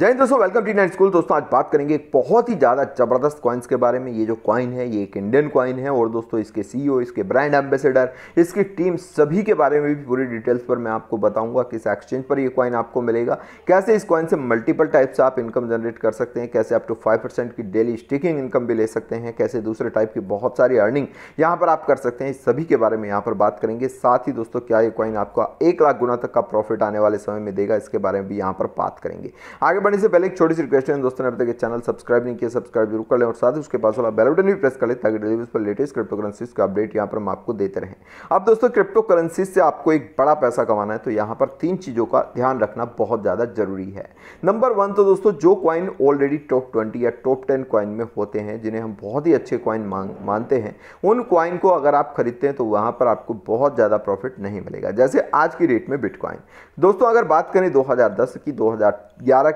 जय दोस्तों welcome T night school दोस्तों आज बात करेंगे एक बहुत ही ज़्यादा ज़बरदस्त कॉइन्स के बारे में ये जो कॉइन है ये एक इंडियन कॉइन है और दोस्तों इसके सीईओ e इसके ब्रांड एम्बेसडर इसकी टीम सभी के बारे में भी पूरी डिटेल्स पर मैं आपको बताऊंगा किस एक्सचेंज पर ये कॉइन आपको मिलेगा कैसे इस कॉइन से मल्टीपल टाइप से आप इनकम जनरेट कर सकते हैं कैसे आप टू फाइव की डेली स्टिकिंग इनकम भी ले सकते हैं कैसे दूसरे टाइप की बहुत सारी अर्निंग यहाँ पर आप कर सकते हैं सभी के बारे में यहाँ पर बात करेंगे साथ ही दोस्तों क्या ये कॉइन आपका एक लाख गुना तक का प्रॉफिट आने वाले समय में देगा इसके बारे में भी यहाँ पर बात करेंगे आगे बढ़ने से पहले एक छोटी सी रिक्वेस्ट है दोस्तों ने अभी तक चैनल सब्सक्राइब नहीं किया सब्सक्राइब जरूर कर लें और साथ ही उसके पास वाला बेल बटन भी प्रेस कर लें ताकि डेली पर लेटेस्ट क्रिप्टो करेंसीज का अपडेट यहाँ पर हम आपको देते रहें अब दोस्तों क्रिप्टो करेंसीज से आपको एक बड़ा पैसा कमाना है तो यहाँ पर तीन चीज़ों का ध्यान रखना बहुत ज़्यादा जरूरी है नंबर वन तो दोस्तों जो कॉइन ऑलरेडी टॉप ट्वेंटी या टॉप टेन कॉइन में होते हैं जिन्हें हम बहुत ही अच्छे कॉइन मानते हैं उन कॉइन को अगर आप खरीदते हैं तो वहाँ पर आपको बहुत ज़्यादा प्रॉफिट नहीं मिलेगा जैसे आज की डेट में बिटकॉइन दोस्तों अगर बात करें दो की दो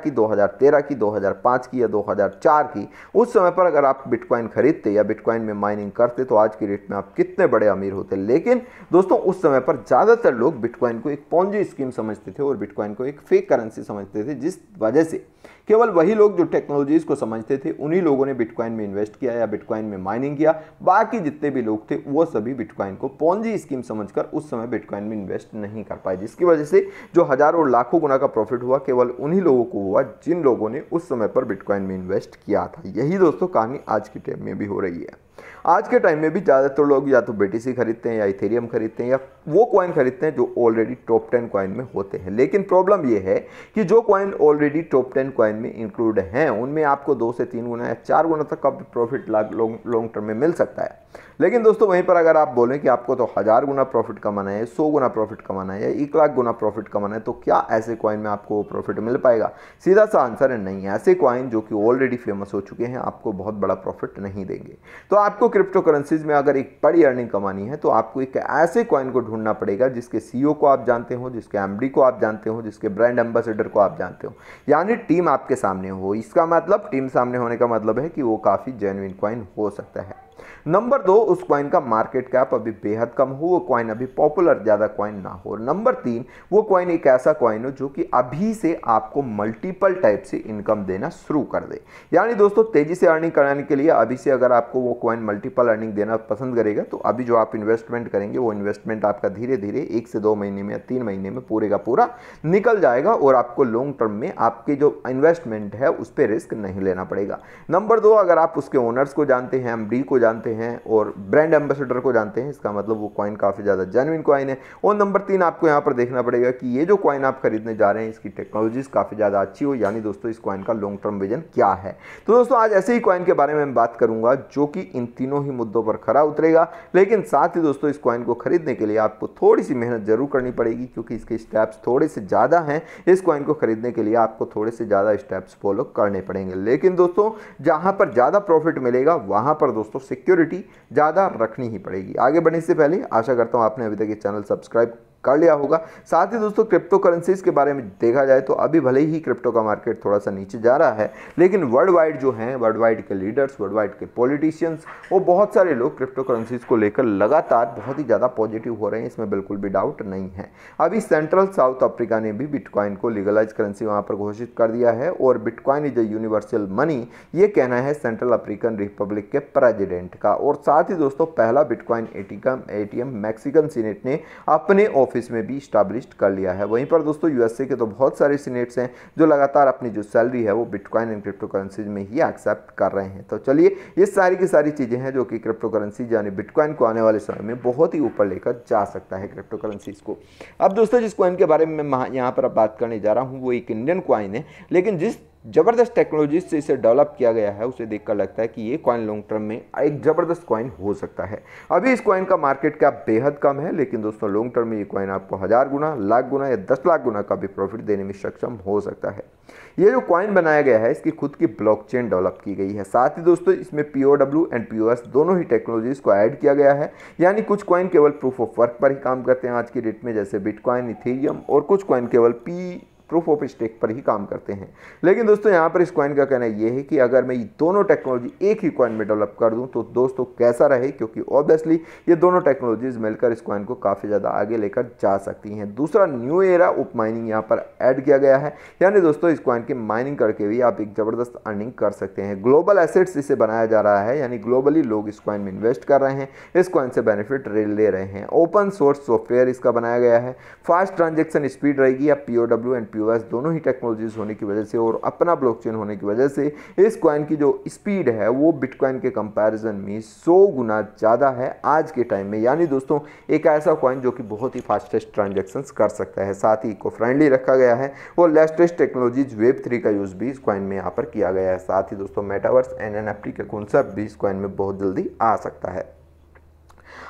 की 2013 की 2005 की या 2004 की उस समय पर अगर आप बिटकॉइन खरीदते या बिटकॉइन में माइनिंग करते तो आज की रेट में आप कितने बड़े अमीर होते लेकिन दोस्तों उस समय पर ज़्यादातर लोग बिटकॉइन को एक पौजी स्कीम समझते थे और बिटकॉइन को एक फेक करेंसी समझते थे जिस वजह से केवल वही लोग जो टेक्नोलॉजीज़ को समझते थे उन्हीं लोगों ने बिटकॉइन में इन्वेस्ट किया या बिटकॉइन में माइनिंग किया बाकी जितने भी लोग थे वो सभी बिटकॉइन को पौजी स्कीम समझकर उस समय बिटकॉइन में इन्वेस्ट नहीं कर पाए जिसकी वजह से जो हज़ारों लाखों गुना का प्रॉफिट हुआ केवल उन्हीं लोगों को हुआ जिन लोगों ने उस समय पर बिटकॉइन में इन्वेस्ट किया था यही दोस्तों कहानी आज की टाइम में भी हो रही है आज के टाइम में भी ज़्यादातर लोग या तो बी खरीदते हैं या इथेरियम खरीदते हैं या वो कॉइन खरीदते हैं जो ऑलरेडी टॉप टेन कॉइन में होते हैं लेकिन प्रॉब्लम ये है कि जो coin already top ten coin में इंक्लूड हैं उनमें आपको दो से तीन गुना या चार गुना तक का प्रॉफिट लॉन्ग टर्म में मिल सकता है लेकिन दोस्तों वहीं पर अगर आप बोलें कि आपको तो हज़ार गुना प्रॉफिट कमाना है सौ गुना प्रॉफिट कमाना है या एक लाख गुना प्रॉफिट कमाना है तो क्या ऐसे कॉइन में आपको प्रॉफिट मिल पाएगा सीधा सा आंसर है नहीं ऐसे कॉइन जो कि ऑलरेडी फेमस हो चुके हैं आपको बहुत बड़ा प्रॉफिट नहीं देंगे तो आप आपको क्रिप्टो करेंसीज में अगर एक बड़ी अर्निंग कमानी है तो आपको एक ऐसे कॉइन को ढूंढना पड़ेगा जिसके सीईओ e को आप जानते हो जिसके एमडी को आप जानते हो जिसके ब्रांड एम्बेसडर को आप जानते हो यानी टीम आपके सामने हो इसका मतलब टीम सामने होने का मतलब है कि वो काफ़ी जेनविन कॉइन हो सकता है नंबर दो उस क्वाइन का मार्केट कैप अभी बेहद कम हो वो क्वाइन अभी पॉपुलर ज़्यादा क्वाइन ना हो नंबर तीन वो क्वाइन एक ऐसा क्वाइन हो जो कि अभी से आपको मल्टीपल टाइप से इनकम देना शुरू कर दे यानी दोस्तों तेज़ी से अर्निंग कराने के लिए अभी से अगर आपको वो क्वाइन मल्टीपल अर्निंग देना पसंद करेगा तो अभी जो आप इन्वेस्टमेंट करेंगे वो इन्वेस्टमेंट आपका धीरे धीरे एक से दो महीने में या तीन महीने में पूरे का पूरा निकल जाएगा और आपको लॉन्ग टर्म में आपके जो इन्वेस्टमेंट है उस पर रिस्क नहीं लेना पड़ेगा नंबर दो अगर आप उसके ओनर्स को जानते हैं एम को जानते जानते हैं और ब्रांड एम्बेसडर को जानते हैं इसका मतलब वो कॉइन काफ़ी ज़्यादा जेनविन कॉइन है और नंबर तीन आपको यहाँ पर देखना पड़ेगा कि ये जो कॉइन आप खरीदने जा रहे हैं इसकी टेक्नोलॉजीज काफ़ी ज़्यादा अच्छी हो यानी दोस्तों इस कॉइन का लॉन्ग टर्म विजन क्या है तो दोस्तों आज ऐसे ही कॉइन के बारे में मैं बात करूंगा जो कि इन तीनों ही मुद्दों पर खरा उतरेगा लेकिन साथ ही दोस्तों इस कॉइन को खरीदने के लिए आपको थोड़ी सी मेहनत जरूर करनी पड़ेगी क्योंकि इसके स्टेप्स थोड़े से ज़्यादा हैं इस कॉइन को खरीदने के लिए आपको थोड़े से ज़्यादा स्टेप्स फॉलो करने पड़ेंगे लेकिन दोस्तों जहाँ पर ज़्यादा प्रॉफिट मिलेगा वहाँ पर दोस्तों सिक्योरिटी ज़्यादा रखनी ही पड़ेगी आगे बढ़ने से पहले आशा करता हूँ आपने अभी तक ये चैनल सब्सक्राइब कर लिया होगा साथ ही दोस्तों क्रिप्टो करेंसीज के बारे में देखा जाए तो अभी भले ही क्रिप्टो का मार्केट थोड़ा सा नीचे जा रहा है लेकिन वर्ल्ड वाइड जो हैं वर्ल्ड वाइड के लीडर्स वर्ल्ड वाइड के पॉलिटिशियंस वो बहुत सारे लोग क्रिप्टो करेंसीज को लेकर लगातार बहुत ही ज़्यादा पॉजिटिव हो रहे हैं इसमें बिल्कुल भी डाउट नहीं है अभी सेंट्रल साउथ अफ्रीका ने भी बिटकॉइन को लीगलाइज करेंसी वहाँ पर घोषित कर दिया है और bitcoin is a universal money ये कहना है सेंट्रल अफ्रीकन रिपब्लिक के प्रेजिडेंट का और साथ ही दोस्तों पहला bitcoin ATM ATM Mexican senate ने अपने ऑफिस में भी इस्टाब्लिश कर लिया है वहीं पर दोस्तों यूएसए के तो बहुत सारे सीनेट्स हैं जो लगातार अपनी जो सैलरी है वो बिटकॉइन एंड क्रिप्टो करेंसीज में ही एक्सेप्ट कर रहे हैं तो चलिए ये सारी की सारी चीज़ें हैं जो कि क्रिप्टो करेंसी यानी बिटकॉइन को आने वाले समय में बहुत ही ऊपर लेकर जा सकता है क्रिप्टो करेंसीज को अब दोस्तों जिस कॉइन के बारे में मैं यहाँ पर अब बात करने जा रहा हूँ वो एक इंडियन कॉइन है लेकिन जिस ज़बरदस्त टेक्नोलॉजी से इसे डेवलप किया गया है उसे देखकर लगता है कि ये कॉइन लॉन्ग टर्म में एक ज़बरदस्त कॉइन हो सकता है अभी इस कॉइन का मार्केट कैप बेहद कम है लेकिन दोस्तों लॉन्ग टर्म में ये कॉइन आपको हज़ार गुना लाख गुना या दस लाख गुना का भी प्रॉफिट देने में सक्षम हो सकता है ये जो कॉइन बनाया गया है इसकी खुद की ब्लॉक डेवलप की गई है साथ ही दोस्तों इसमें पी एंड पी दोनों ही टेक्नोलॉजीज़ को ऐड किया गया है यानी कुछ कॉइन केवल प्रूफ ऑफ वर्क पर ही काम करते हैं आज की डेट में जैसे बिटकॉइन इथेरियम और कुछ कॉइन केवल पी प्रूफ ऑफ स्टेक पर ही काम करते हैं लेकिन दोस्तों यहाँ पर इस क्वाइन का कहना यह है कि अगर मैं ये दोनों टेक्नोलॉजी एक ही क्वाइन में डेवलप कर दूँ तो दोस्तों कैसा रहे क्योंकि ऑब्वियसली ये दोनों टेक्नोलॉजीज मिलकर इस क्वाइन को काफ़ी ज़्यादा आगे लेकर जा सकती हैं दूसरा न्यू एरा उप माइनिंग यहाँ पर ऐड किया गया है यानी दोस्तों इस क्वाइन की माइनिंग करके भी आप एक ज़बरदस्त अर्निंग कर सकते हैं ग्लोबल एसेट्स इसे बनाया जा रहा है यानी ग्लोबली लोग इस क्वाइन में इन्वेस्ट कर रहे हैं इस क्वाइन से बेनिफिट ले रहे हैं ओपन सोर्स सॉफ्टवेयर इसका बनाया गया है फास्ट ट्रांजेक्शन स्पीड रहेगी या पीओडब्ल्यू एंड पी यूएस दोनों ही टेक्नोलॉजीज होने की वजह से और अपना ब्लॉकचेन होने की वजह से इस क्वाइन की जो स्पीड है वो बिटकॉइन के कंपैरिजन में 100 गुना ज़्यादा है आज के टाइम में यानी दोस्तों एक ऐसा क्वाइन जो कि बहुत ही फास्टेस्ट ट्रांजेक्शन कर सकता है साथ ही इको फ्रेंडली रखा गया है और लेटेस्ट टेक्नोलॉजीज वेब थ्री का यूज़ भी इस क्वाइन में यहाँ पर किया गया है साथ ही दोस्तों metaverse N N F T का कॉन्सेप्ट भी इस क्वाइन में बहुत जल्दी आ सकता है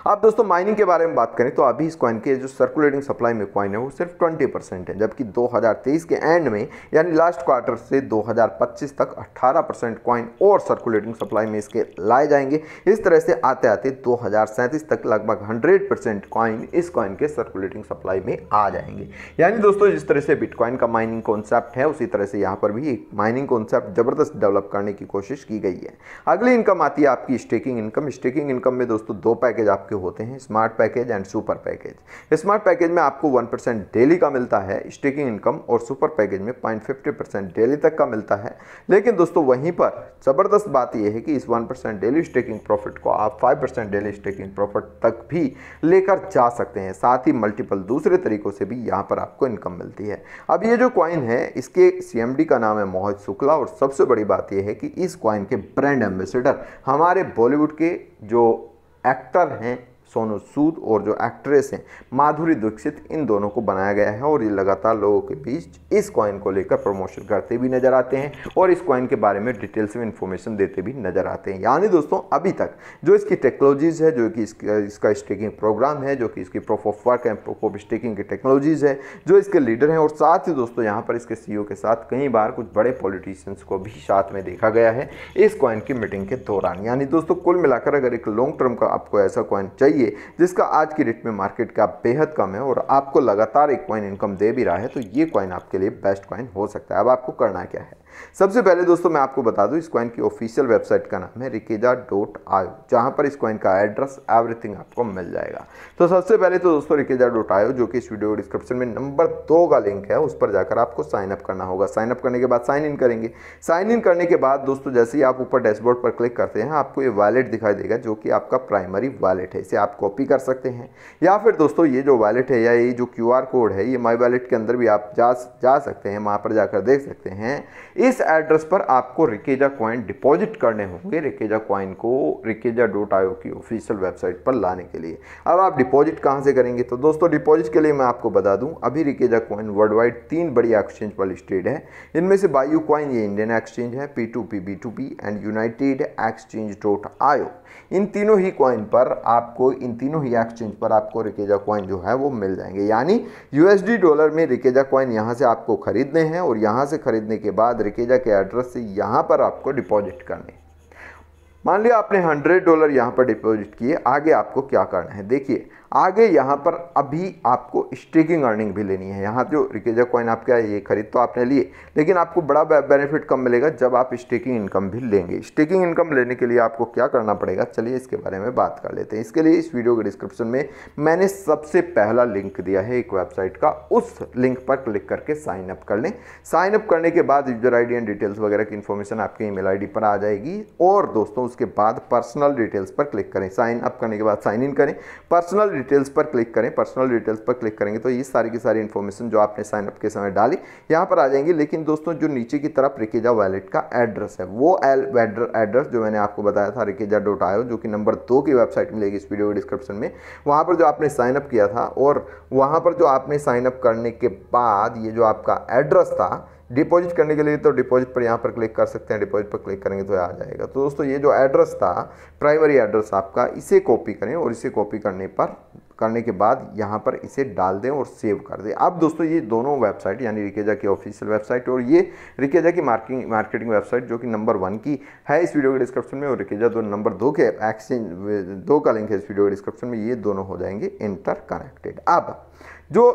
अब दोस्तों माइनिंग के बारे में बात करें तो अभी इस कॉइन के जो सर्कुलेटिंग सप्लाई में कॉइन है वो सिर्फ 20 परसेंट है जबकि 2023 के एंड में यानी लास्ट क्वार्टर से 2025 तक 18 परसेंट कॉइन और सर्कुलेटिंग सप्लाई में इसके लाए जाएंगे इस तरह से आते आते दो तक लगभग हंड्रेड परसेंट कॉइन इस कॉइन के सर्कुलेटिंग सप्लाई में आ जाएंगे यानी दोस्तों जिस तरह से बिटकॉइन का माइनिंग कॉन्सेप्ट है उसी तरह से यहाँ पर भी माइनिंग कॉन्सेप्ट ज़बरदस्त डेवलप करने की कोशिश की गई है अगली इनकम आती है आपकी स्टेकिंग इनकम स्टेकिंग इनकम में दोस्तों दो पैकेज आप आपके होते हैं smart package and super package smart package में आपको 1% परसेंट डेली का मिलता है स्टेकिंग इनकम और सुपर पैकेज में पॉइंट फिफ्टी परसेंट डेली तक का मिलता है लेकिन दोस्तों वहीं पर ज़बरदस्त बात यह है कि इस one percent daily staking profit को आप five percent daily staking profit तक भी लेकर जा सकते हैं साथ ही मल्टीपल दूसरे तरीक़ों से भी यहाँ पर आपको इनकम मिलती है अब ये जो क्वाइन है इसके सी का नाम है मोहित शुक्ला और सबसे बड़ी बात यह है कि इस क्वाइन के ब्रांड एम्बेसडर हमारे बॉलीवुड के जो एक्टर हैं सोनू सूद और जो एक्ट्रेस हैं माधुरी दीक्षित इन दोनों को बनाया गया है और ये लगातार लोगों के बीच इस कॉइन को लेकर प्रमोशन करते भी नज़र आते हैं और इस कॉइन के बारे में डिटेल्स में इन्फॉर्मेशन देते भी नज़र आते हैं यानी दोस्तों अभी तक जो इसकी टेक्नोलॉजीज़ है जो कि इसका इसका स्टेकिंग प्रोग्राम है जो कि इसकी proof of work and proof of staking की टेक्नोलॉजीज़ है जो इसके लीडर हैं और साथ ही दोस्तों यहाँ पर इसके सी के साथ कई बार कुछ बड़े पॉलिटिशियंस को भी साथ में देखा गया है इस कॉइन की मीटिंग के दौरान यानी दोस्तों कुल मिलाकर अगर एक लॉन्ग टर्म का आपको ऐसा कॉइन चाहिए लिए जिसका आज की डेट में मार्केट का बेहद कम है और आपको लगातार एक कॉइन इनकम दे भी रहा है तो ये कॉइन आपके लिए बेस्ट कॉइन हो सकता है अब आपको करना क्या है सबसे पहले दोस्तों मैं आपको बता दूं इस क्वाइन की ऑफिशियल वेबसाइट का नाम है रिकेजा डॉट आयो जहाँ पर इस क्वाइन का एड्रेस एवरीथिंग आपको मिल जाएगा तो सबसे पहले तो दोस्तों रिकेजा डॉट आयो जो कि इस वीडियो डिस्क्रिप्शन में नंबर दो का लिंक है उस पर जाकर आपको साइनअप करना होगा साइनअप करने के बाद साइन इन करेंगे साइन इन करने के बाद दोस्तों जैसे ही आप ऊपर डैशबोर्ड पर क्लिक करते हैं आपको ये वैलेट दिखाई देगा जो कि आपका प्राइमरी वैलेट है इसे आप कॉपी कर सकते हैं या फिर दोस्तों ये जो वैलेट है या ये जो क्यू कोड है ये माई वैलेट के अंदर भी आप जा सकते हैं वहाँ पर जाकर देख सकते हैं इस एड्रेस पर आपको रिकेजा क्वाइन डिपॉजिट करने होंगे रिकेजा क्वाइन को रिकेजा डोट आयो की ऑफिशियल वेबसाइट पर लाने के लिए अब आप डिपॉजिट कहाँ से करेंगे तो दोस्तों डिपॉजिट के लिए मैं आपको बता दूं अभी रिकेजा कॉइन वर्ल्ड वाइड तीन बड़ी एक्सचेंज पर लिस्टेड है इनमें से बायू क्वाइन ये इंडियन एक्सचेंज है P two P B two P and United exchange dot io इन तीनों ही कॉइन पर आपको इन तीनों ही एक्सचेंज पर आपको रिकेजा कॉइन जो है वो मिल जाएंगे यानी यूएसडी डॉलर में रिकेजा कॉइन यहाँ से आपको ख़रीदने हैं और यहाँ से ख़रीदने के बाद रिकेजा के एड्रेस से यहाँ पर आपको डिपॉजिट करने मान लिया आपने हंड्रेड डॉलर यहाँ पर डिपॉजिट किए आगे आपको क्या करना है देखिए आगे यहाँ पर अभी आपको स्टेकिंग अर्निंग भी लेनी है यहाँ जो रिकेजा कॉइन आपके है ये खरीद तो आपने लिए लेकिन आपको बड़ा बेनिफिट कम मिलेगा जब आप स्टेकिंग इनकम भी लेंगे स्टेकिंग इनकम लेने के लिए आपको क्या करना पड़ेगा चलिए इसके बारे में बात कर लेते हैं इसके लिए इस वीडियो के डिस्क्रिप्शन में मैंने सबसे पहला लिंक दिया है एक वेबसाइट का उस लिंक पर क्लिक करके साइन अप कर लें साइन अप करने के बाद यूजर आई एंड डिटेल्स वगैरह की इन्फॉर्मेशन आपके ई मेल पर आ जाएगी और दोस्तों उसके बाद पर्सनल डिटेल्स पर क्लिक करें साइन अप करने के बाद साइन इन करें पर्सनल डिटेल्स पर क्लिक करें पर्सनल डिटेल्स पर क्लिक करेंगे तो ये सारी की सारी इन्फॉर्मेशन जो आपने साइनअप के समय डाली यहाँ पर आ जाएंगी लेकिन दोस्तों जो नीचे की तरफ रिकेजा वैलेट का एड्रेस है वो एड्रेस जो मैंने आपको बताया था रिकेजा डॉट आयो जो कि नंबर दो की वेबसाइट मिलेगी इस वीडियो के डिस्क्रिप्शन में वहाँ पर जो आपने साइनअप किया था और वहाँ पर जो आपने साइनअप करने के बाद ये जो आपका एड्रेस था डिपॉजिट करने के लिए तो डिपॉजिट पर यहाँ पर क्लिक कर सकते हैं डिपॉजिट पर क्लिक करेंगे तो आ जाएगा तो दोस्तों ये जो एड्रेस था प्राइमरी एड्रेस आपका इसे कॉपी करें और इसे कॉपी करने पर करने के बाद यहाँ पर इसे डाल दें और सेव कर दें अब दोस्तों ये दोनों वेबसाइट यानी रिकेजा की ऑफिशियल वेबसाइट और ये रिकेजा की मार्किंग मार्केटिंग वेबसाइट जो कि नंबर वन की है इस वीडियो के डिस्क्रिप्शन में और रिकेजा दो नंबर दो के एक्सचेंज दो का लिंक है इस वीडियो के डिस्क्रिप्शन में ये दोनों हो जाएंगे इंटर कनेक्टेड अब जो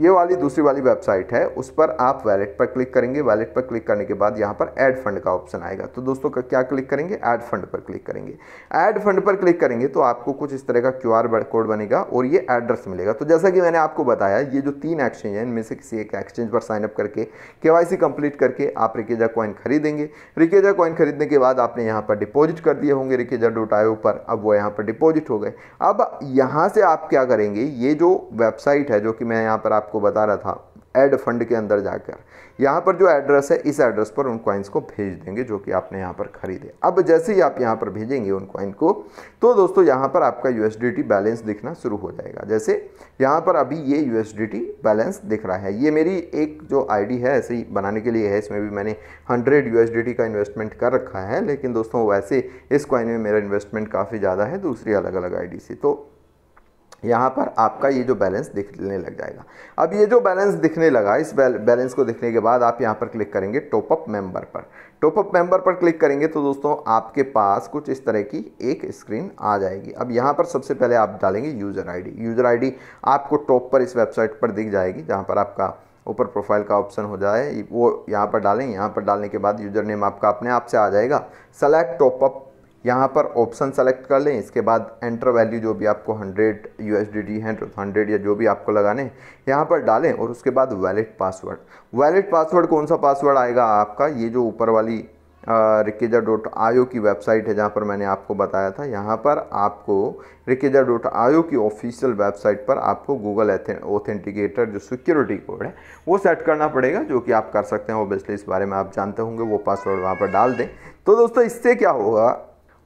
ये वाली दूसरी वाली वेबसाइट है उस पर आप वैलेट पर क्लिक करेंगे वैलेट पर क्लिक करने के बाद यहाँ पर ऐड फंड का ऑप्शन आएगा तो दोस्तों क्या क्लिक करेंगे ऐड फंड पर क्लिक करेंगे ऐड फंड पर क्लिक करेंगे तो आपको कुछ इस तरह का क्यू आर कोड बनेगा और ये एड्रेस मिलेगा तो जैसा कि मैंने आपको बताया ये जो तीन एक्सचेंज है इनमें से किसी एक एक्सचेंज पर साइनअप करके के कंप्लीट करके आप रिकेजा कॉइन खरीदेंगे रिकेजा कॉइन खरीदने के बाद आपने यहाँ पर डिपॉजिट कर दिए होंगे रिकेजा डोट पर अब वो यहाँ पर डिपॉजिट हो गए अब यहाँ से आप क्या करेंगे ये जो वेबसाइट है जो कि मैं यहाँ पर आपको बता रहा था एड फंड के अंदर जाकर यहाँ पर जो एड्रेस है इस एड्रेस पर उन कॉइन्स को भेज देंगे जो कि आपने यहाँ पर खरीदे अब जैसे ही आप यहाँ पर भेजेंगे उन कॉइन को तो दोस्तों यहाँ पर आपका यू बैलेंस दिखना शुरू हो जाएगा जैसे यहाँ पर अभी ये यू बैलेंस दिख रहा है ये मेरी एक जो आई है ऐसे ही बनाने के लिए है इसमें भी मैंने हंड्रेड यू का इन्वेस्टमेंट कर रखा है लेकिन दोस्तों वैसे इस कॉइन में मेरा इन्वेस्टमेंट काफ़ी ज़्यादा है दूसरी अलग अलग आई से तो यहाँ पर आपका ये जो बैलेंस दिखने लग जाएगा अब ये जो बैलेंस दिखने लगा इस बैलेंस को दिखने के बाद आप यहाँ पर क्लिक करेंगे टॉपअप मेंबर पर टॉपअप मेंबर पर क्लिक करेंगे तो दोस्तों आपके पास कुछ इस तरह की एक स्क्रीन आ जाएगी अब यहाँ पर सबसे पहले आप डालेंगे यूज़र आईडी यूज़र आईडी आपको टॉप पर इस वेबसाइट पर दिख जाएगी जहाँ पर आपका ऊपर प्रोफाइल का ऑप्शन हो जाए वो यहाँ पर डालें यहाँ पर डालने के बाद यूज़र नेम आपका अपने आप से आ जाएगा सेलेक्ट टॉपअप यहाँ पर ऑप्शन सेलेक्ट कर लें इसके बाद एंटर वैल्यू जो भी आपको 100 U S D D hundred या जो भी आपको लगाने यहाँ पर डालें और उसके बाद वैलिड पासवर्ड वैलिड पासवर्ड कौन सा पासवर्ड आएगा आपका ये जो ऊपर वाली रिकेजा डॉट आयो की वेबसाइट है जहाँ पर मैंने आपको बताया था यहाँ पर आपको रिकेजा डॉट आयो की ऑफिशियल वेबसाइट पर आपको गूगल ऑथेंटिकेटर जो सिक्योरिटी कोड है वो सेट करना पड़ेगा जो कि आप कर सकते हैं ओबियसली इस बारे में आप जानते होंगे वो पासवर्ड वहाँ पर डाल दें तो दोस्तों इससे क्या होगा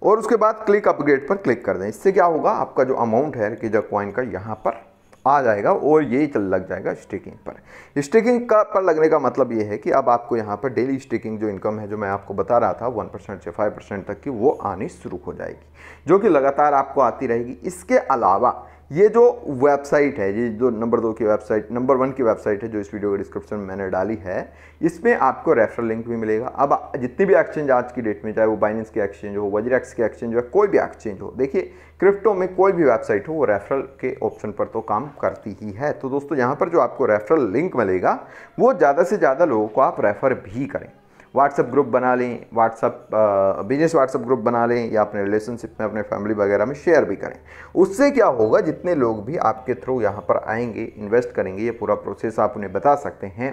और उसके बाद क्लिक अपग्रेड पर क्लिक कर दें इससे क्या होगा आपका जो अमाउंट है कि कॉइन का यहाँ पर आ जाएगा और ये चल लग जाएगा स्टेकिंग पर स्टेकिंग का पर लगने का मतलब ये है कि अब आपको यहाँ पर डेली स्टेकिंग जो इनकम है जो मैं आपको बता रहा था वन परसेंट से फाइव परसेंट तक की वो आनी शुरू हो जाएगी जो कि लगातार आपको आती रहेगी इसके अलावा ये जो वेबसाइट है ये जो नंबर दो की वेबसाइट नंबर वन की वेबसाइट है जो इस वीडियो के डिस्क्रिप्शन में मैंने डाली है इसमें आपको रेफरल लिंक भी मिलेगा अब जितनी भी एक्सचेंज आज की डेट में चाहे वो बाइनेंस की एक्सचेंज हो वजरेक्स की एक्सचेंज हो कोई भी एक्सचेंज हो देखिए क्रिप्टो में कोई भी वेबसाइट हो वो रेफरल के ऑप्शन पर तो काम करती ही है तो दोस्तों यहाँ पर जो आपको रेफरल लिंक मिलेगा वो ज़्यादा से ज़्यादा लोगों को आप रेफ़र भी करें व्हाट्सअप ग्रुप बना लें व्हाट्सअप बिजनेस व्हाट्सअप ग्रुप बना लें या अपने रिलेशनशिप में अपने फैमिली वगैरह में शेयर भी करें उससे क्या होगा जितने लोग भी आपके थ्रू यहाँ पर आएंगे इन्वेस्ट करेंगे ये पूरा प्रोसेस आप उन्हें बता सकते हैं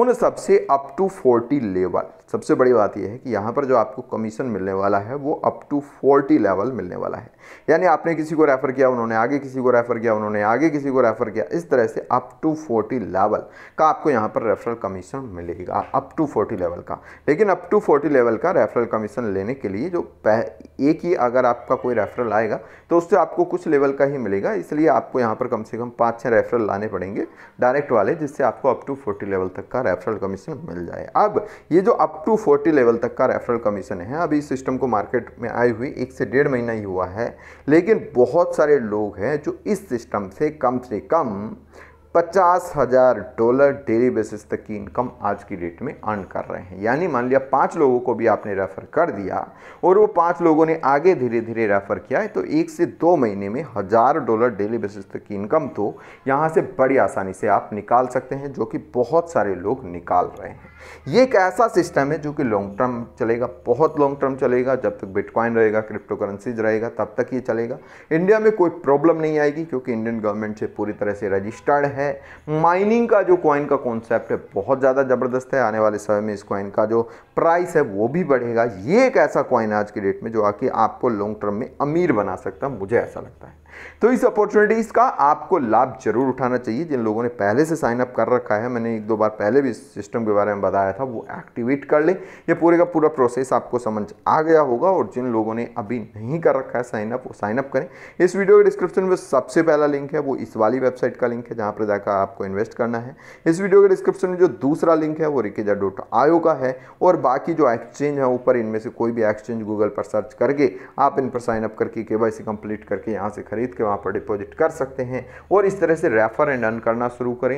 उन सबसे अप टू फोर्टी लेवल सबसे बड़ी बात यह है कि यहाँ पर जो आपको कमीशन मिलने वाला है वो अप टू फोर्टी लेवल मिलने वाला है यानी आपने किसी को रेफ़र किया उन्होंने आगे किसी को रेफ़र किया उन्होंने आगे किसी को रेफ़र किया इस तरह से अप टू फोर्टी लेवल का आपको यहाँ पर रेफरल कमीशन मिलेगा अप टू फोर्टी लेवल का लेकिन अप टू फोर्टी लेवल का रेफरल कमीशन लेने के लिए जो एक ही अगर आपका कोई रेफरल आएगा तो उससे आपको कुछ लेवल का ही मिलेगा इसलिए आपको यहाँ पर कम से कम पाँच छः रेफरल लाने पड़ेंगे डायरेक्ट वाले जिससे आपको अप टू फोर्टी लेवल तक का रेफरल कमीशन मिल जाए अब ये जो अप टू फोर्टी लेवल तक का रेफरल कमीशन है अभी इस सिस्टम को मार्केट में आई हुई एक से डेढ़ महीना ही हुआ है लेकिन बहुत सारे लोग हैं जो इस सिस्टम से कम से कम पचास हज़ार डॉलर डेली बेसिस तक की इनकम आज की डेट में अर्न कर रहे हैं यानी मान लिया पाँच लोगों को भी आपने रेफ़र कर दिया और वो पाँच लोगों ने आगे धीरे धीरे रेफ़र किया है तो एक से दो महीने में हज़ार डॉलर डेली बेसिस तक की इनकम तो यहाँ से बड़ी आसानी से आप निकाल सकते हैं जो कि बहुत सारे लोग निकाल रहे हैं ये एक ऐसा सिस्टम है जो कि लॉन्ग टर्म चलेगा बहुत लॉन्ग टर्म चलेगा जब तक बिटकॉइन रहेगा क्रिप्टो करेंसीज रहेगा तब तक ये चलेगा इंडिया में कोई प्रॉब्लम नहीं आएगी क्योंकि इंडियन गवर्नमेंट से पूरी तरह से रजिस्टर्ड है है माइनिंग का जो कॉइन का कॉन्सेप्ट है बहुत ज़्यादा ज़बरदस्त है आने वाले समय में इस कॉइन का जो प्राइस है वो भी बढ़ेगा ये एक ऐसा कॉइन आज के डेट में जो आके आपको लॉन्ग टर्म में अमीर बना सकता है मुझे ऐसा लगता है तो इस अपॉर्चुनिटीज़ का आपको लाभ जरूर उठाना चाहिए जिन लोगों ने पहले से साइन अप कर रखा है मैंने एक दो बार पहले भी इस सिस्टम के बारे में बताया था वो एक्टिवेट कर ले ये पूरे का पूरा प्रोसेस आपको समझ आ गया होगा और जिन लोगों ने अभी नहीं कर रखा है साइन अप वो साइन अप करें इस वीडियो के डिस्क्रिप्शन में सबसे पहला लिंक है वो इस वाली वेबसाइट का लिंक है जहाँ पर रिकेजा का आपको इन्वेस्ट करना है इस वीडियो के डिस्क्रिप्शन में जो दूसरा लिंक है वो रिकेजा डॉट आयो का है और बाकी जो एक्सचेंज है ऊपर इनमें से कोई भी एक्सचेंज गूगल पर सर्च करके आप इन पर साइनअप करके के वाई सी करके यहाँ से खरीद के वहाँ पर डिपॉजिट कर सकते हैं और इस तरह से रेफर एंड अर्न करना शुरू करें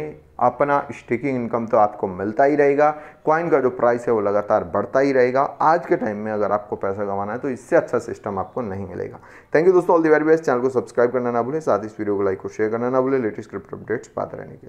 अपना स्टिकिंग इनकम तो आपको मिलता ही रहेगा कॉइन का जो प्राइस है वो लगातार बढ़ता ही रहेगा आज के टाइम में अगर आपको पैसा कमाना है तो इससे अच्छा सिस्टम आपको नहीं मिलेगा थैंक यू दोस्तों all the very best channel को सब्सक्राइब करना ना भूलें साथ इस वीडियो को लाइक और शेयर करना ना भूलें लेटेस्ट क्रिप्ट अपडेट्स पाते रहने के लिए